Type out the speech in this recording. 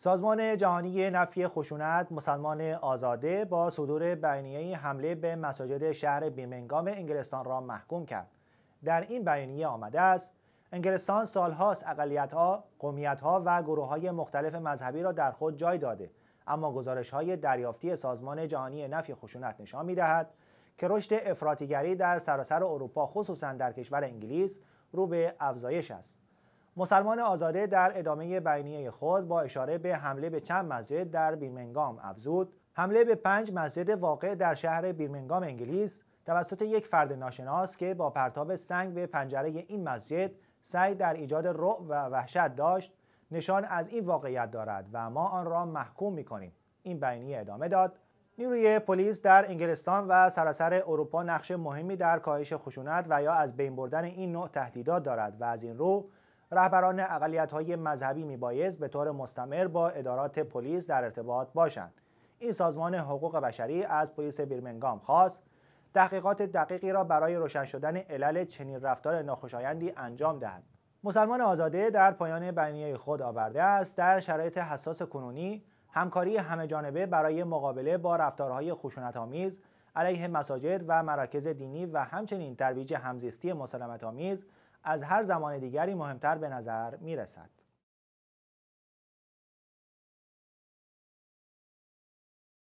سازمان جهانی نفی خشونت مسلمان آزاده با صدور بیانیه حمله به مساجد شهر بیمنگام انگلستان را محکوم کرد در این بیانیه آمده است انگلستان سالهاست اقلیتها قومیتها و گروه های مختلف مذهبی را در خود جای داده اما گزارش های دریافتی سازمان جهانی نفی خشونت نشان می که رشد افراطیگری در سراسر اروپا خصوصا در کشور انگلیس رو به افزایش است مسلمان آزاده در ادامه بیانیه خود با اشاره به حمله به چند مسجد در بیرمنگام افزود حمله به پنج مسجد واقع در شهر بیرمنگام انگلیس توسط یک فرد ناشناس که با پرتاب سنگ به پنجره این مسجد سعی در ایجاد رعب و وحشت داشت نشان از این واقعیت دارد و ما آن را محکوم می کنیم این بیانیه ادامه داد نیروی پلیس در انگلستان و سراسر اروپا نقش مهمی در کاهش خشونت و یا از بین بردن این نوع تهدیدات دارد و از این رو رهبران های مذهبی میبایز به طور مستمر با ادارات پلیس در ارتباط باشند. این سازمان حقوق بشری از پلیس بیرمنگام خواست تحقیقات دقیقی را برای روشن شدن علل چنین رفتار ناخوشایندی انجام دهد. مسلمان آزاده در پایان بیانیه خود آورده است در شرایط حساس کنونی همکاری همه جانبه برای مقابله با رفتارهای آمیز علیه مساجد و مراکز دینی و همچنین ترویج همزیستی آمیز، از هر زمان دیگری مهمتر به نظر می رسد.